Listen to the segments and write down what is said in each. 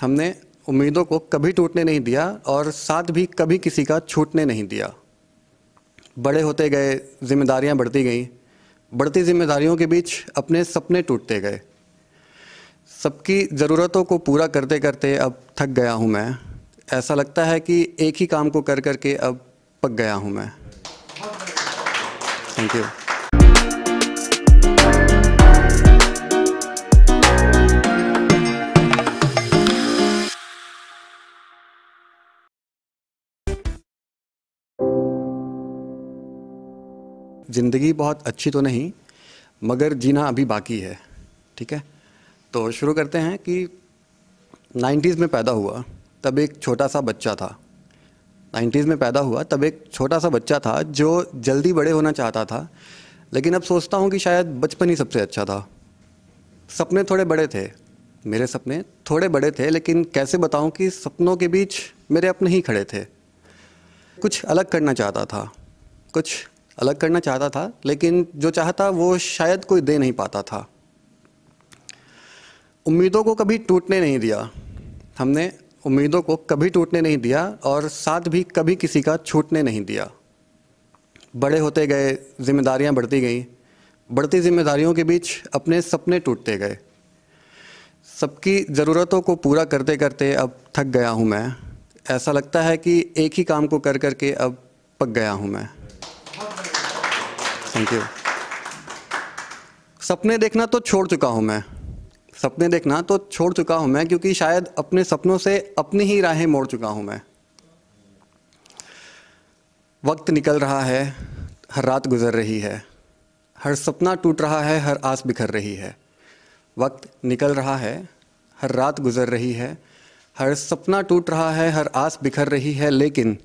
हमने उम्मीदों को कभी टूटने नहीं दिया और साथ भी कभी किसी का छूटने नहीं दिया बड़े होते गए जिम्मेदारियां बढ़ती गईं बढ़ती जिम्मेदारियों के बीच अपने सपने टूटते गए सबकी ज़रूरतों को पूरा करते करते अब थक गया हूँ मैं ऐसा लगता है कि एक ही काम को कर करके अब पक गया हूँ मैं थैंक यू ज़िंदगी बहुत अच्छी तो नहीं मगर जीना अभी बाकी है ठीक है तो शुरू करते हैं कि 90s में पैदा हुआ तब एक छोटा सा बच्चा था 90s में पैदा हुआ तब एक छोटा सा बच्चा था जो जल्दी बड़े होना चाहता था लेकिन अब सोचता हूँ कि शायद बचपन ही सबसे अच्छा था सपने थोड़े बड़े थे मेरे सपने थोड़े बड़े थे लेकिन कैसे बताऊँ कि सपनों के बीच मेरे अपने ही खड़े थे कुछ अलग करना चाहता था कुछ अलग करना चाहता था लेकिन जो चाहता वो शायद कोई दे नहीं पाता था उम्मीदों को कभी टूटने नहीं दिया हमने उम्मीदों को कभी टूटने नहीं दिया और साथ भी कभी किसी का छूटने नहीं दिया बड़े होते गए जिम्मेदारियां बढ़ती गईं बढ़ती जिम्मेदारियों के बीच अपने सपने टूटते गए सबकी ज़रूरतों को पूरा करते करते अब थक गया हूँ मैं ऐसा लगता है कि एक ही काम को कर करके अब पक गया हूँ मैं थैंक यू सपने देखना तो छोड़ चुका हूँ मैं सपने देखना तो छोड़ चुका हूँ मैं क्योंकि शायद अपने सपनों से अपनी ही राहें मोड़ चुका हूँ मैं वक्त निकल रहा है हर रात गुजर रही है हर सपना टूट रहा है हर आस बिखर रही है वक्त निकल रहा है हर रात गुजर रही है हर सपना टूट रहा है हर आस बिखर रही है लेकिन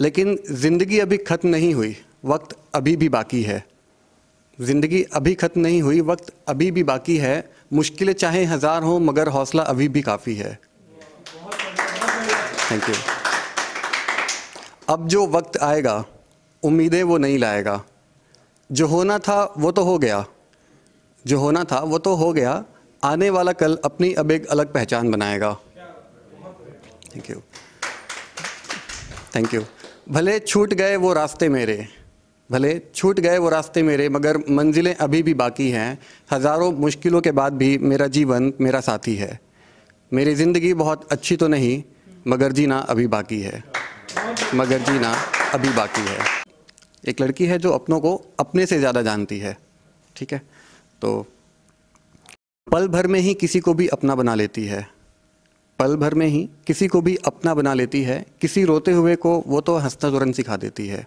लेकिन ज़िंदगी अभी ख़त्म नहीं हुई वक्त अभी भी बाकी है ज़िंदगी अभी ख़त्म नहीं हुई वक्त अभी भी बाकी है मुश्किलें चाहे हज़ार हों मगर हौसला अभी भी काफ़ी है थैंक यू अब जो वक्त आएगा उम्मीदें वो नहीं लाएगा जो होना था वो तो हो गया जो होना था वो तो हो गया आने वाला कल अपनी अब एक अलग पहचान बनाएगा थैंक यू थैंक यू भले छूट गए वो रास्ते मेरे भले छूट गए वो रास्ते मेरे मगर मंजिलें अभी भी बाकी हैं हज़ारों मुश्किलों के बाद भी मेरा जीवन मेरा साथी है मेरी ज़िंदगी बहुत अच्छी तो नहीं मगर जीना अभी बाकी है मगर जीना अभी बाकी है एक लड़की है जो अपनों को अपने से ज़्यादा जानती है ठीक है तो पल भर में ही किसी को भी अपना बना लेती है पल भर में ही किसी को भी अपना बना लेती है किसी रोते हुए को वो तो हंसना तुरंत सिखा देती है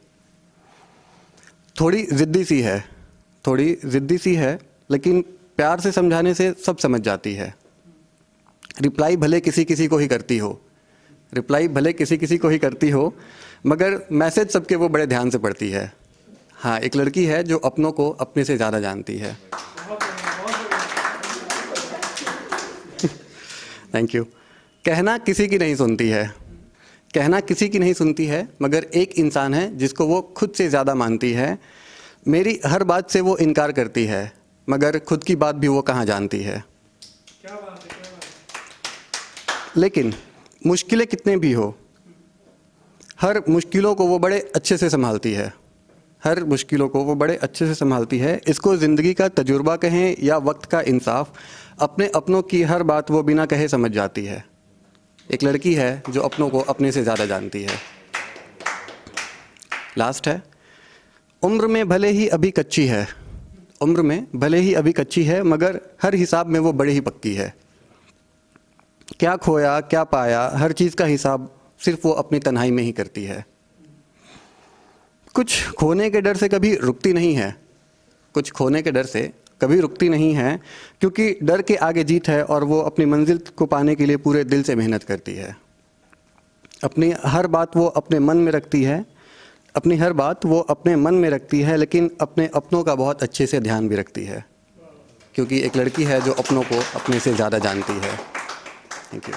थोड़ी ज़िद्दी सी है थोड़ी ज़िद्दी सी है लेकिन प्यार से समझाने से सब समझ जाती है रिप्लाई भले किसी किसी को ही करती हो रिप्लाई भले किसी किसी को ही करती हो मगर मैसेज सबके वो बड़े ध्यान से पढ़ती है हाँ एक लड़की है जो अपनों को अपने से ज़्यादा जानती है थैंक यू कहना किसी की नहीं सुनती है कहना किसी की नहीं सुनती है मगर एक इंसान है जिसको वो खुद से ज़्यादा मानती है मेरी हर बात से वो इनकार करती है मगर खुद की बात भी वो कहाँ जानती है लेकिन मुश्किलें कितने भी हो हर मुश्किलों को वो बड़े अच्छे से संभालती है हर मुश्किलों को वो बड़े अच्छे से संभालती है इसको ज़िंदगी का तजुर्बा कहें या वक्त का इंसाफ अपने अपनों की हर बात वो बिना कहे समझ जाती है एक लड़की है जो अपनों को अपने से ज़्यादा जानती है लास्ट है उम्र में भले ही अभी कच्ची है उम्र में भले ही अभी कच्ची है मगर हर हिसाब में वो बड़ी ही पक्की है क्या खोया क्या पाया हर चीज़ का हिसाब सिर्फ वो अपनी तन्हाई में ही करती है कुछ खोने के डर से कभी रुकती नहीं है कुछ खोने के डर से कभी रुकती नहीं है क्योंकि डर के आगे जीत है और वो अपनी मंजिल को पाने के लिए पूरे दिल से मेहनत करती है अपनी हर बात वो अपने मन में रखती है अपनी हर बात वो अपने मन में रखती है लेकिन अपने अपनों का बहुत अच्छे से ध्यान भी रखती है क्योंकि एक लड़की है जो अपनों को अपने से ज़्यादा जानती है थैंक यू